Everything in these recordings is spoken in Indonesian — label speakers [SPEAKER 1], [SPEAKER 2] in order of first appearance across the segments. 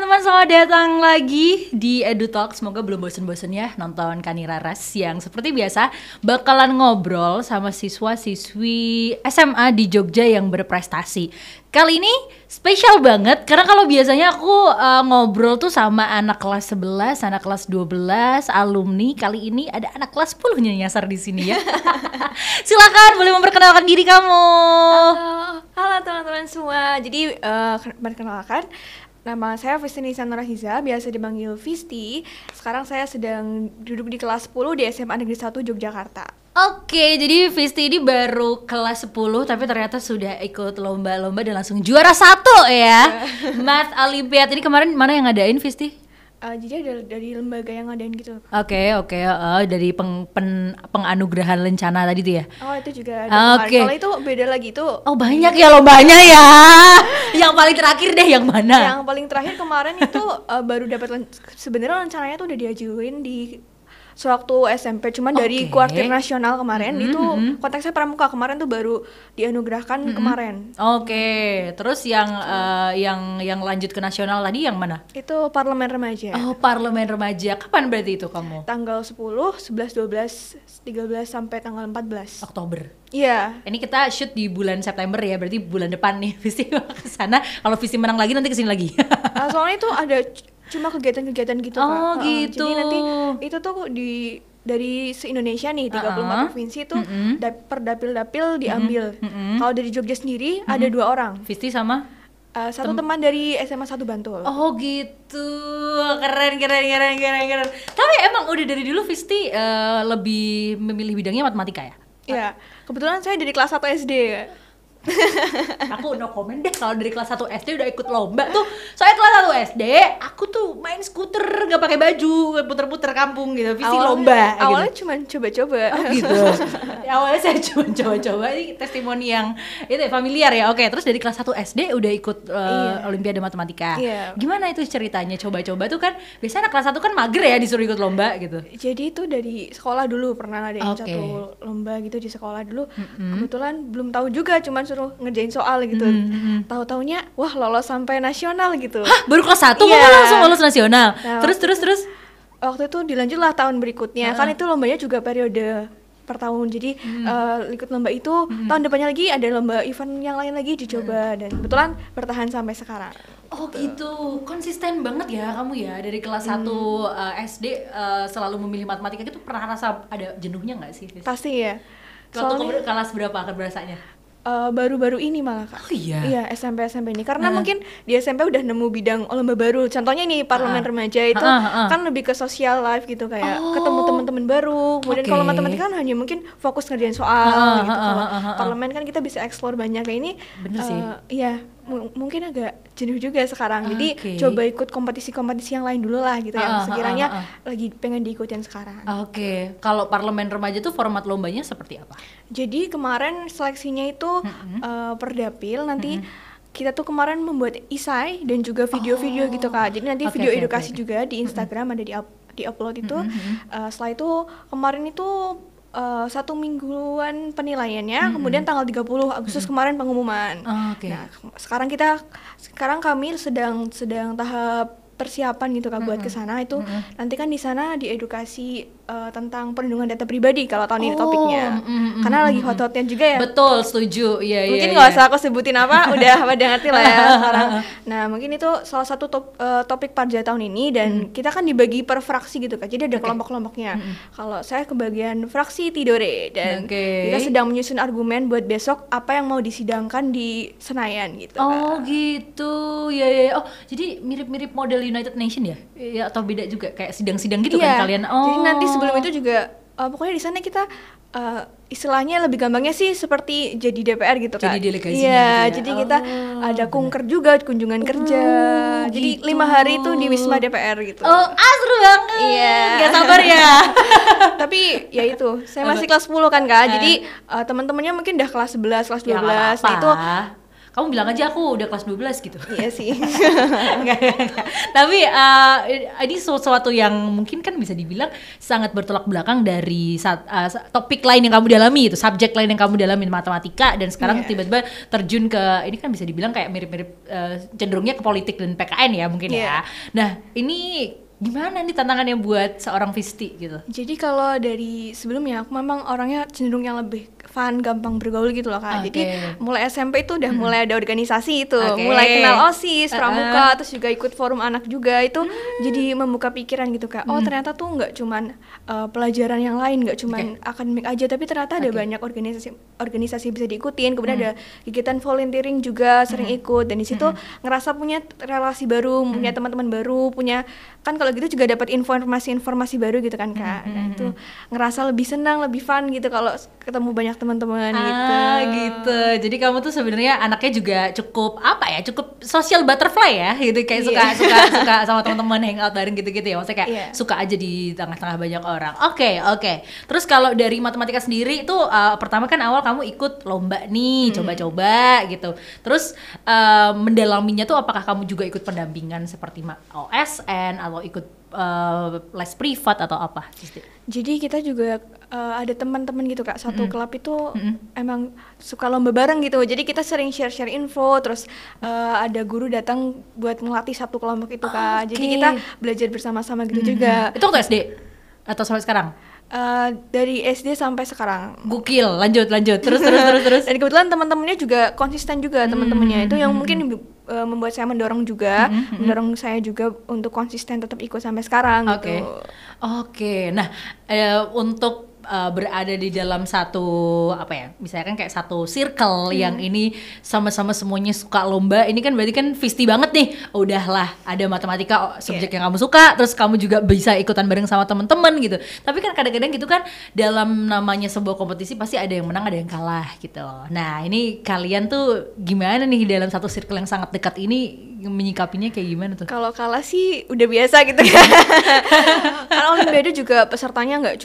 [SPEAKER 1] teman-teman, selamat datang lagi di Edu Talk. Semoga belum bosen-bosen ya nonton Kanira Ras yang seperti biasa bakalan ngobrol sama siswa-siswi SMA di Jogja yang berprestasi. Kali ini spesial banget karena kalau biasanya aku uh, ngobrol tuh sama anak kelas 11, anak kelas 12, alumni. Kali ini ada anak kelas 10 nyasar di sini ya. Silakan boleh memperkenalkan diri kamu.
[SPEAKER 2] Halo, halo teman-teman semua. Jadi uh, eh, perkenalkan Nama saya Nisa Nurahiza, biasa dipanggil Fisti. Sekarang saya sedang duduk di kelas 10 di SMA
[SPEAKER 1] Negeri 1 Yogyakarta. Oke, jadi Fisti ini baru kelas 10 tapi ternyata sudah ikut lomba-lomba dan langsung juara satu ya. Iya. Math Olympiad ini kemarin mana yang ngadain Fisti?
[SPEAKER 2] uh, jadi ada dari lembaga yang ngadain gitu.
[SPEAKER 1] Oke okay, oke okay, uh, eh, dari peng, pen, penganugerahan lencana tadi tuh ya.
[SPEAKER 2] Oh itu juga ada. Okay. Kalau itu beda lagi itu.
[SPEAKER 1] Oh banyak ya lombanya ya. yang paling terakhir deh yang mana? Yang
[SPEAKER 2] paling terakhir kemarin itu uh, baru dapat sebenarnya rencananya tuh udah diajuin di sewaktu SMP cuman okay. dari kuartir nasional kemarin mm -hmm. itu konteksnya pramuka kemarin tuh baru dianugerahkan mm -hmm. kemarin
[SPEAKER 1] oke okay. terus yang uh, yang yang lanjut ke nasional tadi yang mana itu parlemen remaja oh parlemen remaja kapan berarti itu kamu tanggal 10 11
[SPEAKER 2] 12 13 sampai tanggal 14 Oktober
[SPEAKER 1] Iya. Yeah. Ini kita shoot di bulan September ya, berarti bulan depan nih visi ke sana. Kalau visi menang lagi nanti kesini lagi.
[SPEAKER 2] uh, soalnya itu ada cuma kegiatan-kegiatan gitu oh, kak. Oh gitu. Jadi nanti itu tuh di dari se-Indonesia nih 34 uh -uh. provinsi itu mm -hmm. da per dapil-dapil diambil. Mm -hmm. Kalau dari Jogja sendiri mm -hmm. ada dua orang. Visti sama Uh, satu Tem teman dari SMA satu Bantul. Oh
[SPEAKER 1] gitu, keren keren keren keren keren. Tapi emang udah dari dulu Visti uh, lebih memilih bidangnya matematika ya? Iya, kebetulan saya dari kelas 1 SD aku no comment deh kalau dari kelas 1 SD udah ikut lomba tuh soalnya kelas 1 SD aku tuh main skuter gak pakai baju puter-puter kampung gitu visi awalnya, lomba gitu. awalnya gitu. cuma coba-coba oh gitu ya, awalnya saya cuma coba-coba ini testimoni yang itu ya, familiar ya oke terus dari kelas 1 SD udah ikut uh, eh, yeah. olimpiade matematika yeah. gimana itu ceritanya coba-coba tuh kan biasanya kelas 1 kan mager ya disuruh ikut lomba gitu
[SPEAKER 2] jadi itu dari sekolah dulu pernah ada yang okay. satu lomba gitu di sekolah dulu mm -hmm. kebetulan belum tahu juga cuman suruh ngerjain soal gitu hmm. hmm, hmm. tahu taunya wah lolos sampai nasional gitu Hah, baru kelas satu yeah. kamu langsung lolos nasional nah, terus terus terus waktu itu dilanjut lah tahun berikutnya uh. kan itu lombanya juga periode per tahun jadi hmm. uh, ikut lomba itu hmm. tahun depannya lagi ada lomba event yang lain lagi dicoba hmm. dan kebetulan bertahan sampai sekarang oh gitu
[SPEAKER 1] konsisten banget ya kamu ya dari kelas hmm. 1 uh, eh, SD uh, eh, selalu memilih matematika itu pernah rasa ada jenuhnya nggak sih pasti ya kalau kelas berapa akan berasanya Eh, baru-baru
[SPEAKER 2] uh, ini malah kak. Oh iya. Iya SMP SMP ini karena uh. mungkin di SMP udah nemu bidang lomba baru. Contohnya nih parlemen uh. remaja itu uh, uh, kan lebih ke social life gitu kayak oh. ketemu teman-teman baru. Kemudian okay. kalau matematika kan hanya mungkin fokus ngerjain soal gitu. Kalau parlemen kan kita bisa explore banyak kayak ini. Bener sih. Eh, iya mungkin agak jenuh juga sekarang. Okay. Jadi coba ikut kompetisi-kompetisi yang lain
[SPEAKER 1] dulu lah gitu ya. uh, uh-huh, yang sekiranya uh, uh, uh.
[SPEAKER 2] lagi pengen diikutin sekarang.
[SPEAKER 1] Oke. Okay. Kalau parlemen remaja tuh format lombanya seperti apa? Jadi kemarin seleksinya itu mm -hmm.
[SPEAKER 2] uh, perdapil nanti mm -hmm kita tuh kemarin membuat isai dan juga video-video oh. gitu kak jadi nanti okay, video okay, edukasi okay. juga di Instagram mm -hmm. ada di up, di upload itu mm -hmm. uh, setelah itu kemarin itu uh, satu mingguan penilaiannya, mm-hmm. kemudian tanggal 30 Agustus mm-hmm. kemarin pengumuman. Oh, ah, okay. Nah, sekarang kita sekarang kami sedang sedang tahap persiapan gitu Kak mm-hmm. buat ke sana itu mm-hmm. nanti kan di sana diedukasi uh, tentang perlindungan data pribadi kalau tahun oh, ini topiknya. Mm,
[SPEAKER 1] mm, mm, Karena mm, lagi mm.
[SPEAKER 2] hot-hotnya juga ya.
[SPEAKER 1] Betul, setuju. Iya, yeah, Mungkin iya. nggak yeah, yeah. usah aku
[SPEAKER 2] sebutin apa, udah pada ngerti lah ya sekarang. Nah, mungkin itu salah satu top, uh, topik parja tahun ini dan mm. kita kan dibagi per fraksi gitu kan. Jadi ada okay. kelompok-kelompoknya. Mm, mm. Kalau saya kebagian fraksi Tidore dan okay. kita sedang menyusun argumen buat besok apa yang mau disidangkan
[SPEAKER 1] di Senayan gitu. Oh, kan. gitu. Ya yeah, ya. Yeah. Oh, jadi mirip-mirip model United Nation ya? Ya atau beda juga kayak sidang-sidang gitu yeah. kan iya. kalian. Oh. Jadi nanti oh sebelum oh. itu juga
[SPEAKER 2] uh, pokoknya di sana kita uh, istilahnya lebih gampangnya sih seperti jadi DPR gitu kan. Jadi delegasinya. Iya, gitu ya. jadi kita oh, ada kunker juga kunjungan oh, kerja. Gitu. Jadi lima hari itu di Wisma DPR gitu. Oh, asru ah, banget. Iya. Gak sabar ya. Tapi ya itu, saya masih kelas 10 kan Kak. Jadi uh, teman-temannya mungkin udah kelas 11, kelas 12. Ya, Nah, itu
[SPEAKER 1] kamu bilang aja aku udah kelas 12 gitu iya sih tapi uh, ini sesuatu yang mungkin kan bisa dibilang sangat bertolak belakang dari saat, uh, eh, topik lain yang kamu dalami itu subjek lain yang kamu dalami matematika dan sekarang iya. tiba-tiba yeah. terjun ke ini kan bisa dibilang kayak mirip-mirip uh, cenderungnya ke politik dan PKN ya mungkin yeah. ya iya. nah ini gimana nih tantangan yang buat seorang Visti gitu? Jadi kalau dari sebelumnya aku memang
[SPEAKER 2] orangnya cenderung yang lebih fun, gampang bergaul gitu loh kak. Okay. Jadi mulai SMP itu udah hmm. mulai ada organisasi itu, okay. mulai kenal osis, pramuka, uh -uh. terus juga ikut forum anak juga itu hmm. jadi membuka pikiran gitu kak. Oh hmm. ternyata tuh nggak cuman uh, pelajaran yang lain, nggak cuman okay. akademik aja, tapi ternyata ada okay. banyak organisasi organisasi bisa diikutin. Kemudian hmm. ada kegiatan volunteering juga sering hmm. ikut dan di situ hmm. ngerasa punya relasi baru, hmm. punya teman-teman baru, punya kan kalau gitu juga dapat informasi-informasi baru gitu kan kak. Hmm. Nah hmm, itu hmm. ngerasa
[SPEAKER 1] lebih senang, lebih fun gitu kalau ketemu banyak teman-teman ah, gitu. gitu. Jadi kamu tuh sebenarnya anaknya juga cukup apa ya? Cukup social butterfly ya, gitu kayak suka yeah. suka suka sama teman-teman hangout bareng gitu-gitu ya. Maksudnya kayak yeah. suka aja di tengah-tengah banyak orang. Oke, okay, oke. Okay. Terus kalau dari matematika sendiri itu uh, eh, pertama kan awal kamu ikut lomba nih, hmm. coba-coba hmm. gitu. Terus uh, mendalaminya tuh apakah kamu juga ikut pendampingan seperti OSN atau ikut uh, les privat atau apa?
[SPEAKER 2] Jadi kita juga uh, ada teman-teman gitu kak satu mm klub itu mm -hmm. emang suka lomba bareng gitu. Jadi kita sering share-share info, terus uh, ada guru datang buat ngelatih satu kelompok itu kak. Okay. Ah, Jadi kita belajar bersama-sama gitu mm -hmm. juga. Itu
[SPEAKER 1] waktu SD atau sampai sekarang?
[SPEAKER 2] Uh, dari SD sampai sekarang.
[SPEAKER 1] Gokil, lanjut lanjut terus terus terus terus. Dan
[SPEAKER 2] kebetulan teman-temannya juga konsisten juga teman-temannya. Itu yang mungkin uh, membuat saya mendorong juga, mm -hmm. mendorong saya juga
[SPEAKER 1] untuk konsisten tetap ikut sampai sekarang okay. gitu. Oke. Okay. Nah, uh, untuk uh, berada di dalam satu apa ya misalnya kan kayak satu circle hmm. yang ini sama-sama semuanya suka lomba ini kan berarti kan fisti banget nih udahlah ada matematika subjek yeah. yang kamu suka terus kamu juga bisa ikutan bareng sama temen-temen gitu tapi kan kadang-kadang gitu kan dalam namanya sebuah kompetisi pasti ada yang menang ada yang kalah gitu nah ini kalian tuh gimana nih dalam satu circle yang sangat dekat ini menyikapinya kayak gimana tuh? Kalau kalah sih udah biasa gitu kan, Karena olimpiade juga pesertanya nggak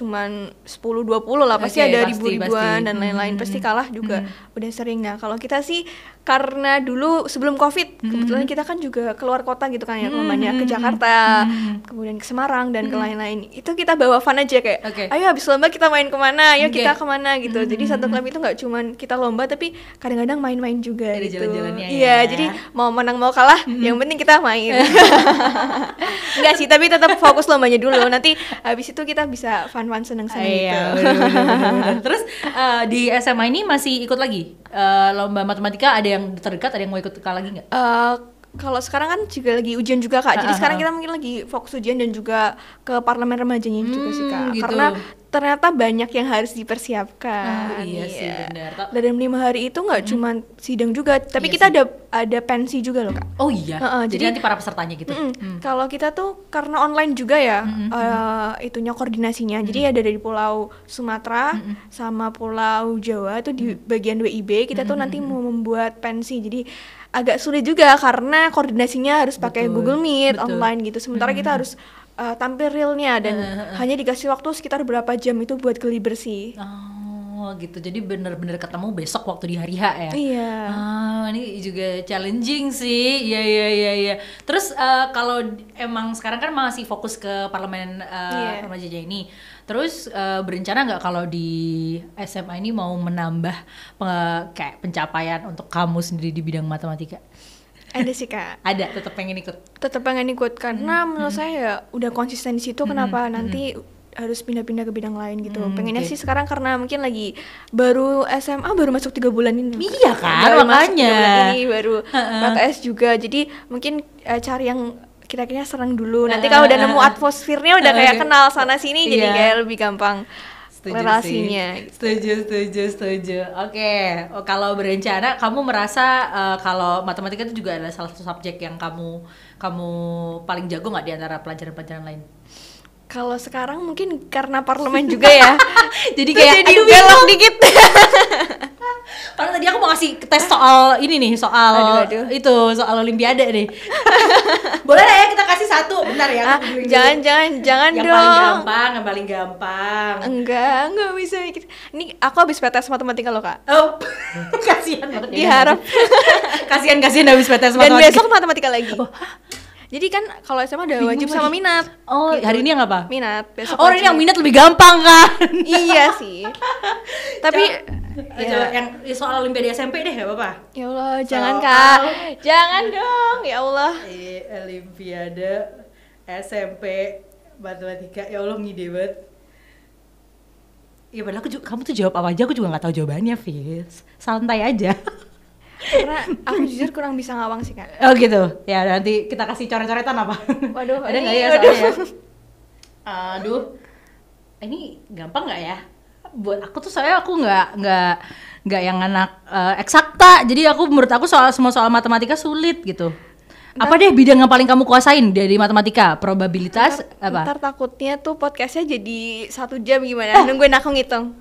[SPEAKER 2] sepuluh 10 20 lah, pasti okay, ada ribu-ribuan dan lain-lain. Hmm, pasti hmm, kalah juga hmm. udah sering. Nah, kalau kita sih karena dulu sebelum covid hmm. kebetulan kita kan juga keluar kota gitu kan ya hmm. namanya ke mhm, Jakarta hmm. kemudian ke Semarang dan hmm. ke mhm. lain-lain itu kita bawa fun aja kayak okay. ayo habis lomba kita main kemana ayo okay. kita kemana gitu hmm. jadi satu klub itu nggak cuman kita lomba tapi kadang-kadang main-main juga Dari gitu ya. iya ya. jadi mau menang mau kalah hmm. yang penting kita main enggak sih tapi tetap fokus lombanya dulu nanti habis itu kita bisa fun-fun seneng-seneng iya, gitu
[SPEAKER 1] terus uh, di SMA ini masih ikut lagi uh, lomba matematika ada yang terdekat ada yang mau ikut kak lagi nggak? Uh, kalau sekarang kan juga lagi ujian juga kak, jadi uh ah, -huh. Ah, sekarang ah. kita
[SPEAKER 2] mungkin lagi fokus ujian dan juga ke parlemen remajanya hmm, juga sih kak, hmm, gitu. karena ternyata banyak yang harus dipersiapkan. Ah, iya, iya sih benar. Dalam lima hari itu nggak hmm. cuma sidang juga, tapi iya kita sih. ada ada pensi juga loh kak. Oh iya. Uh, uh, jadi, jadi nanti para pesertanya gitu. Mm, hmm. Kalau kita tuh karena online juga ya, hmm, uh, itunya koordinasinya. Hmm. Jadi ada dari Pulau Sumatera hmm. sama Pulau Jawa itu di bagian WIB kita tuh nanti mau membuat pensi. Jadi agak sulit juga karena koordinasinya harus pakai Google Meet Betul. online gitu. Sementara kita harus uh, tampil realnya dan hanya dikasih waktu sekitar berapa jam itu buat geli bersih.
[SPEAKER 1] Oh gitu, jadi benar-benar ketemu besok waktu di hari H ya? Iya. Ah, ini juga challenging sih, iya iya iya iya. Terus uh, kalau emang sekarang kan masih fokus ke parlemen uh, eh, yeah. remaja ini, terus uh, berencana nggak kalau di SMA ini mau menambah uh, kayak pencapaian untuk kamu sendiri di bidang matematika?
[SPEAKER 2] Ada sih kak.
[SPEAKER 1] Ada, tetap pengen ikut. Tetap pengen ikut
[SPEAKER 2] karena hmm. menurut hmm. saya ya udah konsisten di situ. Hmm. Kenapa hmm. hmm nanti hmm. harus pindah-pindah ke bidang lain gitu. Hmm, Pengennya gitu. sih sekarang karena mungkin lagi baru SMA baru masuk tiga bulan ini. Iya kan, baru makanya. bulan ini baru uh S juga. Jadi mungkin uh, cari yang kira-kira serang dulu. Nanti kalau udah nemu atmosfernya udah kayak kenal sana sini jadi yeah. kayak
[SPEAKER 1] lebih gampang setuju relasinya sih. Gitu. setuju setuju setuju oke okay. Oh, kalau berencana kamu merasa uh, kalau matematika itu juga adalah salah satu subjek yang kamu kamu paling jago nggak di antara pelajaran-pelajaran lain
[SPEAKER 2] kalau sekarang mungkin karena parlemen juga ya
[SPEAKER 1] jadi kayak jadi aduh belok dikit karena tadi aku mau ngasih tes soal ini nih soal aduh, aduh. itu soal olimpiade nih boleh lah ya kita kasih satu benar ya ah, jangan jangan jangan yang dong paling gampang yang paling gampang enggak
[SPEAKER 2] enggak bisa mikir ini aku habis PTS matematika loh kak oh kasihan matematika diharap
[SPEAKER 1] kasihan kasihan habis PTS matematika dan besok
[SPEAKER 2] matematika lagi oh, jadi kan kalau
[SPEAKER 1] SMA ada wajib sama minat. Oh, gitu. hari ini yang apa? Minat. Besok oh, hari ini yang minat lebih gampang kan? iya sih. Tapi coba, eh, ya. coba yang soal Olimpiade SMP deh, gak apa-apa.
[SPEAKER 2] Ya Allah, jangan Kak. jangan dong, ya
[SPEAKER 1] Allah. Di Olimpiade SMP matematika, ya Allah ngide banget. Ya padahal aku juga, kamu tuh jawab apa aja, aku juga nggak tahu jawabannya, Fis. Santai aja.
[SPEAKER 2] karena aku jujur kurang bisa ngawang sih kak
[SPEAKER 1] oh gitu ya nanti kita kasih coret-coretan apa waduh ada nggak ya soalnya ya? aduh ini gampang nggak ya buat aku tuh soalnya aku nggak nggak nggak yang anak uh, eksakta jadi aku menurut aku soal semua soal matematika sulit gitu Entar, apa deh bidang yang paling kamu kuasain dari matematika probabilitas ntar, apa ntar
[SPEAKER 2] takutnya tuh podcastnya jadi satu jam gimana eh. nungguin
[SPEAKER 1] aku ngitung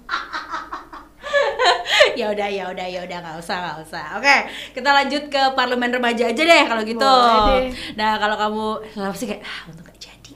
[SPEAKER 1] ya udah ya udah ya udah nggak usah nggak usah oke kita lanjut ke parlemen remaja aja deh kalau gitu nah kalau kamu kenapa sih kayak ah untuk gak jadi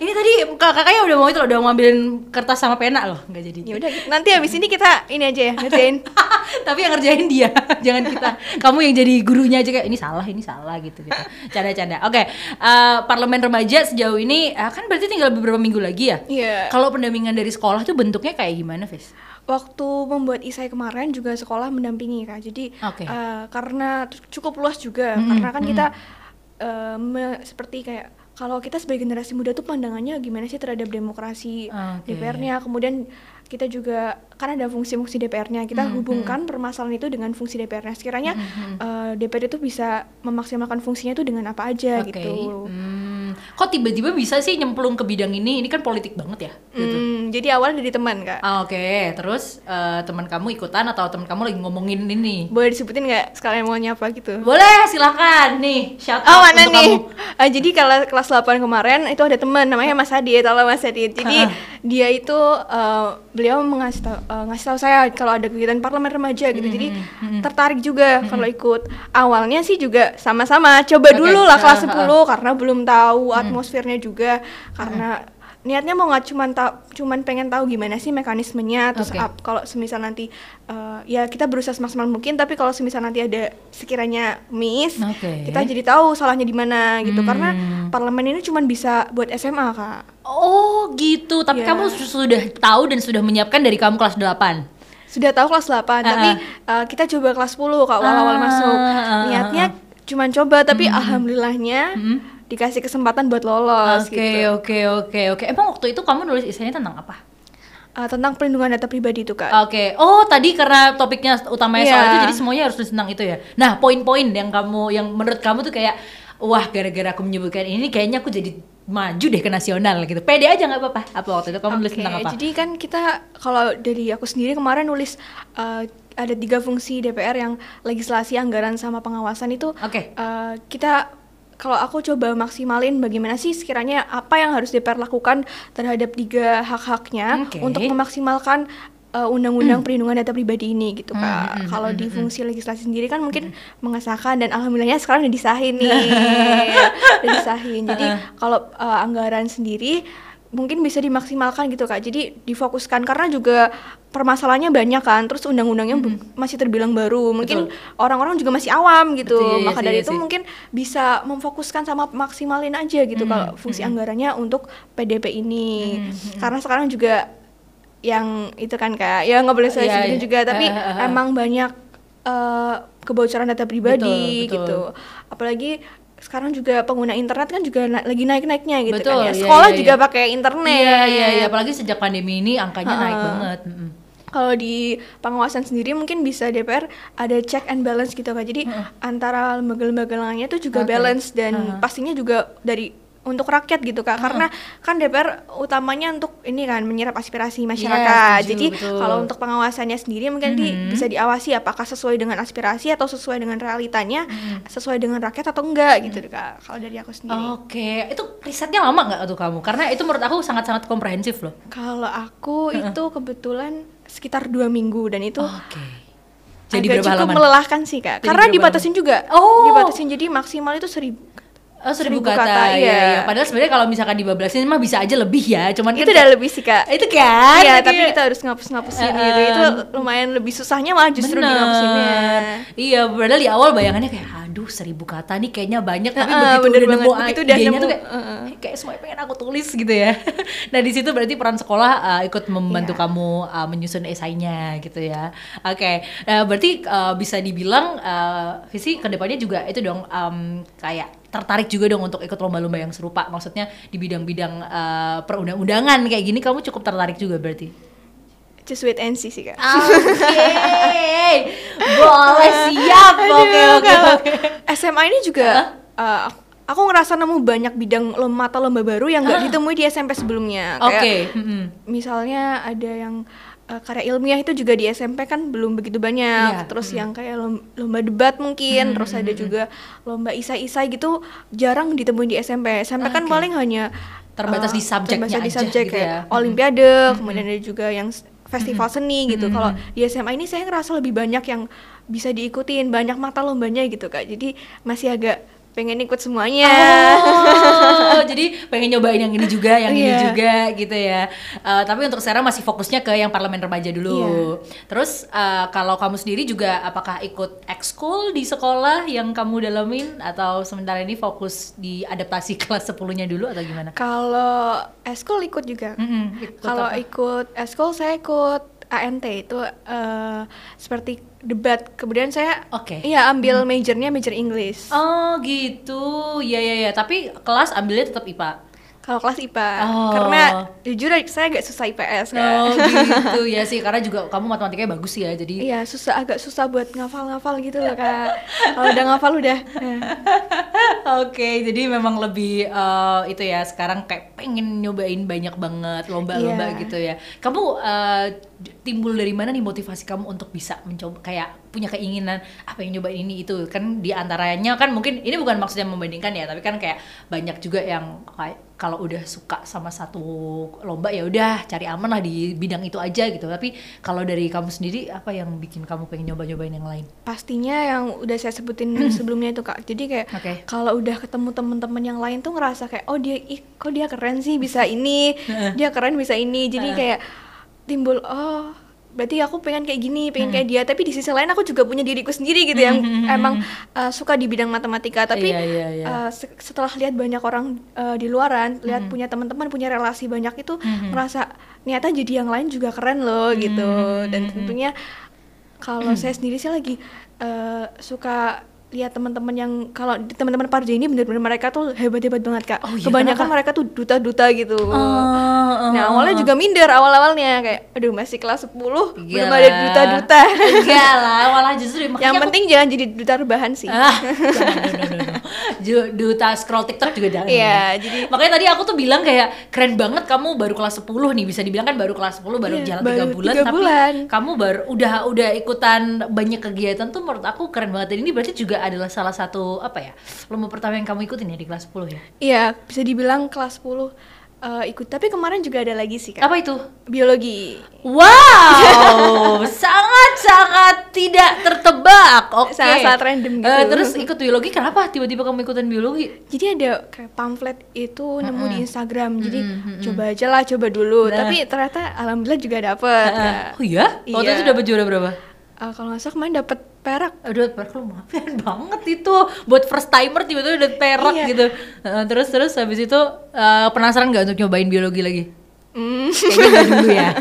[SPEAKER 1] ini tadi kakaknya udah mau itu loh, udah mau ambilin kertas sama pena loh nggak jadi ya udah nanti habis ini kita ini aja ya ngerjain tapi yang ngerjain dia jangan kita kamu yang jadi gurunya aja kayak ini salah ini salah gitu gitu canda-canda oke okay, uh, eh, parlemen remaja sejauh ini uh, kan berarti tinggal beberapa minggu lagi ya yeah. kalau pendampingan dari sekolah tuh bentuknya kayak gimana Fis?
[SPEAKER 2] waktu membuat isai kemarin juga sekolah mendampingi kak jadi okay. uh, eh, karena cukup luas juga mm -hmm. karena kan mm -hmm. kita uh, seperti kayak kalau kita sebagai generasi muda tuh pandangannya gimana sih terhadap demokrasi okay. DPR-nya kemudian kita juga kan ada fungsi-fungsi DPR-nya kita mm -hmm. hubungkan permasalahan itu dengan fungsi DPR-nya sekiranya mm -hmm. uh, eh, DPR itu bisa memaksimalkan fungsinya itu dengan apa aja okay. gitu mm -hmm
[SPEAKER 1] kok tiba-tiba bisa sih nyemplung ke bidang ini ini kan politik banget ya gitu. hmm, jadi awal dari teman kak ah, oke okay. terus uh, teman kamu ikutan atau teman kamu lagi ngomongin ini boleh disebutin nggak sekalian mau nyapa gitu boleh silakan nih shout oh, out oh, mana untuk nih kamu. Uh, jadi kalau
[SPEAKER 2] kelas 8 kemarin itu ada teman namanya Mas Adit kalau Mas Adit jadi uh dia itu uh, beliau mengasih tau uh, ngasih tahu saya kalau ada kegiatan parlemen remaja gitu. Mm -hmm. Jadi mm-hmm. mm-hmm. tertarik juga mm -hmm. kalau ikut. Awalnya sih juga sama-sama coba okay. dulu lah kelas uh, 10 karena belum tahu mm -hmm. atmosfernya juga karena mm -hmm niatnya mau nggak cuman tak cuman pengen tahu gimana sih mekanismenya terus okay. up kalau semisal nanti uh, ya kita berusaha semaksimal mungkin tapi kalau semisal nanti ada sekiranya miss okay. kita jadi tahu salahnya di mana gitu hmm. karena parlemen ini cuman bisa buat SMA kak oh gitu tapi yeah. kamu sudah tahu dan sudah menyiapkan dari kamu kelas 8 sudah tahu kelas 8 uh -uh. tapi uh, kita coba kelas 10 kak
[SPEAKER 1] awal-awal uh -uh. masuk niatnya cuma cuman coba tapi hmm. alhamdulillahnya hmm dikasih kesempatan buat lolos Oke, gitu. oke, oke, oke. Emang waktu itu kamu nulis isinya tentang apa? Uh, tentang perlindungan data pribadi itu kak. Oke. Okay. Oh tadi karena topiknya utamanya yeah. soal iya. itu jadi semuanya harus tentang itu ya. Nah poin-poin yang kamu yang menurut kamu tuh kayak wah gara-gara aku menyebutkan ini kayaknya aku jadi maju deh ke nasional gitu. Pede aja nggak apa-apa. Apa waktu itu kamu okay, nulis tentang apa? Jadi kan kita
[SPEAKER 2] kalau dari aku sendiri kemarin nulis uh, ada tiga fungsi DPR yang legislasi, anggaran sama pengawasan itu. Oke. Okay. Uh, eh, kita kalau aku coba maksimalin bagaimana sih sekiranya apa yang harus diperlakukan terhadap tiga hak-haknya okay. untuk memaksimalkan eh, undang-undang uh, hmm. undang perlindungan data pribadi ini gitu hmm, kak. Hmm, kalau di fungsi legislasi sendiri kan mungkin mengesahkan dan alhamdulillahnya sekarang udah disahin nih, udah disahin. Jadi kalau uh, anggaran sendiri mungkin bisa dimaksimalkan gitu kak. Jadi difokuskan karena juga permasalahannya banyak kan terus undang-undangnya hmm. masih terbilang baru mungkin orang-orang juga masih awam gitu betul, iya maka iya, dari iya, itu iya. mungkin bisa memfokuskan sama maksimalin aja gitu hmm. kalau fungsi hmm. anggarannya untuk PDP ini hmm. karena sekarang juga yang itu kan kayak ya nggak boleh saya yeah, iya. juga tapi emang banyak uh, kebocoran data pribadi betul, gitu apalagi sekarang juga pengguna internet kan juga na
[SPEAKER 1] lagi naik-naiknya gitu Betul, kan ya. Iya, Sekolah iya, iya, juga iya. pakai internet. Iya, iya, iya, apalagi sejak pandemi ini angkanya uh, naik banget. Mm -hmm
[SPEAKER 2] kalau di pengawasan sendiri mungkin bisa DPR ada check and balance gitu kan jadi hmm. antara lembaga-lembaga lainnya itu juga okay. balance dan hmm. pastinya juga dari untuk rakyat gitu kak, hmm. karena kan DPR utamanya untuk ini kan menyerap aspirasi masyarakat. Yeah, Jadi kalau untuk pengawasannya sendiri mungkin mm -hmm. di, bisa diawasi apakah sesuai dengan aspirasi atau sesuai dengan realitanya, mm. sesuai dengan rakyat atau enggak mm. gitu mm-hmm. kak. Kalau dari aku sendiri. Oke, okay.
[SPEAKER 1] itu risetnya lama nggak tuh kamu? Karena itu menurut aku sangat-sangat komprehensif loh.
[SPEAKER 2] Kalau aku itu kebetulan sekitar dua minggu dan itu. Okay.
[SPEAKER 1] Jadi agak cukup halaman? melelahkan
[SPEAKER 2] sih kak, jadi karena dibatasin
[SPEAKER 1] juga, oh. dibatasin jadi maksimal itu seribu Oh, seribu, seribu kata, kata iya. Ya, Padahal sebenarnya kalau misalkan di bablas ini mah bisa aja lebih ya. Cuman itu kan udah lebih sih kak. Itu kan. Iya, tapi kita harus ngapus-ngapusin uh, itu. Itu lumayan lebih susahnya malah justru di ngapusinnya. Iya, padahal di awal bayangannya kayak aduh seribu kata nih kayaknya banyak tapi uh, begitu udah nemu itu udah tuh kayak, uh, kayak semuanya pengen aku tulis gitu ya nah di situ berarti peran sekolah uh, ikut membantu yeah. kamu uh, menyusun esainya gitu ya oke okay. nah berarti uh, bisa dibilang uh, visi kedepannya juga itu dong um, kayak tertarik juga dong untuk ikut lomba-lomba yang serupa maksudnya di bidang-bidang uh, perundang-undangan kayak gini kamu cukup tertarik juga berarti
[SPEAKER 2] just wait and see sih kak. Oke, okay. boleh siap. Oke oke oke. SMA ini juga uh aku ngerasa nemu banyak bidang mata lomba baru yang gak ditemui di SMP sebelumnya. Oke. Okay. Misalnya ada yang uh, karya ilmiah itu juga di SMP kan belum begitu banyak. Yeah. Terus mm. yang kayak lomba, debat mungkin, -hmm. terus ada juga lomba isai-isai gitu jarang ditemui di SMP. SMP okay. kan paling hanya terbatas uh, di subjeknya terbatas aja di subjek gitu ya. Olimpiade, -hmm. kemudian ada juga yang festival mm -hmm. seni gitu. Mm -hmm. Kalau di SMA ini saya ngerasa lebih banyak yang bisa diikutin, banyak
[SPEAKER 1] mata lombanya gitu kak. Jadi masih agak pengen ikut semuanya. Oh, jadi pengen nyobain yang ini juga, yang yeah. ini iya. juga gitu ya. Uh, tapi untuk Sarah masih fokusnya ke yang parlemen remaja dulu. Yeah. Terus uh, kalau kamu sendiri juga apakah ikut ekskul di sekolah yang kamu dalamin atau sementara ini fokus di adaptasi kelas 10-nya dulu atau gimana?
[SPEAKER 2] Kalau ekskul ikut juga. Mm -hmm, kalau ikut ekskul saya ikut ANT itu uh, seperti debat kemudian saya oke okay. iya ambil hmm. majornya major English oh gitu ya ya ya tapi kelas ambilnya tetap IPA kalau kelas IPA, oh. karena jujur saya agak susah IPS kan. Oh gitu
[SPEAKER 1] ya sih, karena juga kamu matematikanya bagus ya, jadi.
[SPEAKER 2] Iya susah, agak susah buat ngafal-ngafal gitu loh kak. Kalau udah
[SPEAKER 1] ngafal udah. Oke, okay, jadi memang lebih uh, itu ya sekarang kayak pengen nyobain banyak banget lomba-lomba yeah. gitu ya. Kamu uh, timbul dari mana nih motivasi kamu untuk bisa mencoba kayak punya keinginan apa ah, yang nyoba ini itu kan diantaranya kan mungkin ini bukan maksudnya membandingkan ya tapi kan kayak banyak juga yang kayak kalau udah suka sama satu lomba ya udah cari aman lah di bidang itu aja gitu tapi kalau dari kamu sendiri apa yang bikin kamu pengen nyoba-nyobain yang lain
[SPEAKER 2] pastinya yang udah saya sebutin hmm. sebelumnya itu kak jadi kayak okay. kalau udah ketemu temen-temen yang lain tuh ngerasa kayak oh dia ih, kok dia keren sih bisa ini dia keren bisa ini jadi kayak timbul oh berarti aku pengen kayak gini pengen hmm. kayak dia tapi di sisi lain aku juga punya diriku sendiri gitu yang hmm. emang uh, suka di bidang matematika tapi yeah, yeah, yeah. Uh, setelah lihat banyak orang uh, di luaran hmm. lihat punya teman-teman punya relasi banyak itu hmm. merasa ternyata jadi yang lain juga keren loh gitu hmm. dan hmm. tentunya kalau hmm. saya sendiri sih lagi uh, suka lihat teman-teman yang kalau teman-teman Pardi ini benar-benar mereka tuh hebat-hebat banget kak. Oh, iya, Kebanyakan kenapa? mereka tuh duta-duta gitu. Uh, uh, nah awalnya juga minder awal-awalnya kayak, aduh masih kelas 10 Gila. belum ada duta-duta. iyalah lah, malah justru. Yang penting
[SPEAKER 1] aku... jangan jadi duta rebahan sih. Ah, duta scroll TikTok juga dalam. Iya, jadi makanya tadi aku tuh bilang kayak keren banget kamu baru kelas 10 nih bisa dibilang kan baru kelas 10 baru yeah, jalan baru 3 bulan 3 tapi bulan. kamu baru udah udah ikutan banyak kegiatan tuh menurut aku keren banget. Dan ini berarti juga adalah salah satu apa ya? lomba pertama yang kamu ikutin ya di kelas 10 ya?
[SPEAKER 2] Iya, bisa dibilang kelas 10 Uh, ikut tapi kemarin juga ada lagi sih kak apa itu biologi wow
[SPEAKER 1] sangat sangat tidak
[SPEAKER 2] tertebak oke okay. sangat sangat random eh, gitu uh, terus ikut
[SPEAKER 1] biologi kenapa tiba-tiba kamu ikutan
[SPEAKER 2] biologi jadi ada kayak pamflet itu mm -hmm. nemu di Instagram jadi mm -hmm. coba aja lah coba dulu nah. tapi ternyata alhamdulillah juga dapet
[SPEAKER 1] uh -huh. ya. oh iya, iya. waktu iya. itu dapat juara berapa uh, kalau nggak salah kemarin dapet perak udah eh, perak lumayan banget itu buat first timer tiba-tiba udah perak iya. gitu eh, terus terus habis itu uh, penasaran nggak untuk nyobain biologi lagi
[SPEAKER 2] Mm. ya.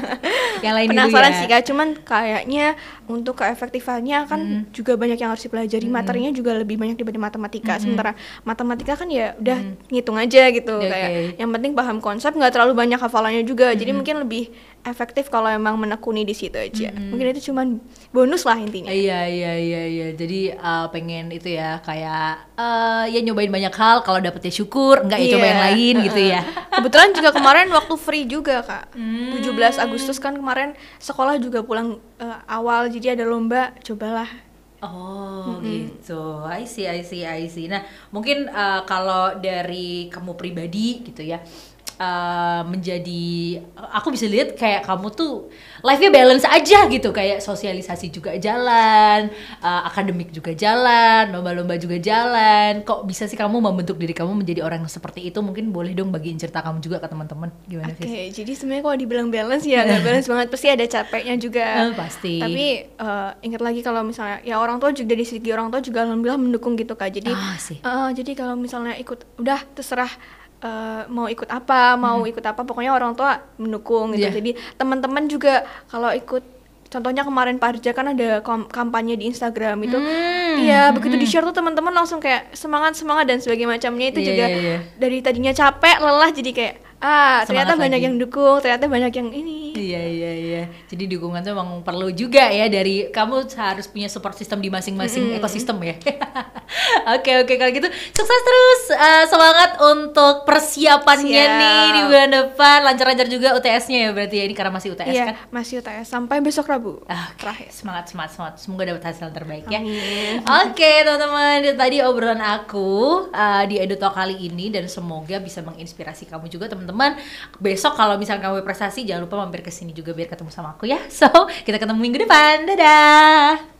[SPEAKER 2] yang lain ya. Penasaran ya. sih kak, cuman kayaknya untuk keefektifannya kan mm. juga banyak yang harus dipelajari. Mm. Materinya juga lebih banyak dibanding matematika. Mm. Sementara matematika kan ya udah mm. ngitung aja gitu okay. kayak. Yang penting paham konsep, nggak terlalu banyak hafalannya juga. Mm. Jadi hmm. mungkin lebih efektif kalau emang
[SPEAKER 1] menekuni di situ aja. Mm-hmm. Mungkin itu cuma bonus lah intinya. Iya iya iya iya. Jadi uh, pengen itu ya kayak uh, ya nyobain banyak hal kalau dapetnya syukur, enggak yeah. ya iya, coba yang lain gitu ya. Kebetulan juga kemarin waktu free juga, Kak. Mm. 17 Agustus kan kemarin
[SPEAKER 2] sekolah juga pulang uh, awal jadi ada lomba, cobalah Oh mm -hmm. gitu,
[SPEAKER 1] I see, I see, I see. Nah mungkin uh, kalau dari kamu pribadi gitu ya, uh, menjadi aku bisa lihat kayak kamu tuh life-nya balance aja gitu kayak sosialisasi juga jalan, uh, akademik juga jalan, lomba-lomba juga jalan. Kok bisa sih kamu membentuk diri kamu menjadi orang yang seperti itu? Mungkin boleh dong bagiin cerita kamu juga ke teman-teman gimana sih Oke, okay,
[SPEAKER 2] jadi sebenarnya kalau dibilang balance ya nggak balance banget pasti ada capeknya juga. Uh, pasti. Tapi uh, ingat lagi kalau misalnya ya orang tua juga dari segi orang tua juga alhamdulillah mendukung gitu Kak. Jadi ah, Uh, jadi kalau misalnya ikut udah terserah Uh, mau ikut apa mau hmm. ikut apa pokoknya orang tua mendukung gitu yeah. jadi teman-teman juga kalau ikut contohnya kemarin Parja kan ada kampanye di Instagram itu hmm. iya hmm, begitu hmm. di share tuh teman-teman langsung kayak semangat semangat dan sebagainya macamnya itu yeah, juga yeah, yeah. dari tadinya capek lelah jadi kayak ah ternyata banyak yang
[SPEAKER 1] dukung ternyata banyak yang ini iya iya iya jadi dukungan tuh emang perlu juga ya dari kamu harus punya support system di masing-masing mm -hmm. ekosistem ya oke oke kalau gitu sukses terus uh, semangat untuk persiapannya Siap. nih di bulan depan lancar-lancar juga UTS-nya ya berarti ya ini karena masih UTS iya, kan masih UTS sampai besok Rabu okay. terakhir semangat semangat semangat semoga dapat hasil terbaik ya oke okay, teman-teman tadi obrolan aku uh, di edutalk kali ini dan semoga bisa menginspirasi kamu juga teman teman teman-teman besok kalau misalnya kamu prestasi jangan lupa mampir ke sini juga biar ketemu sama aku ya so kita ketemu minggu depan dadah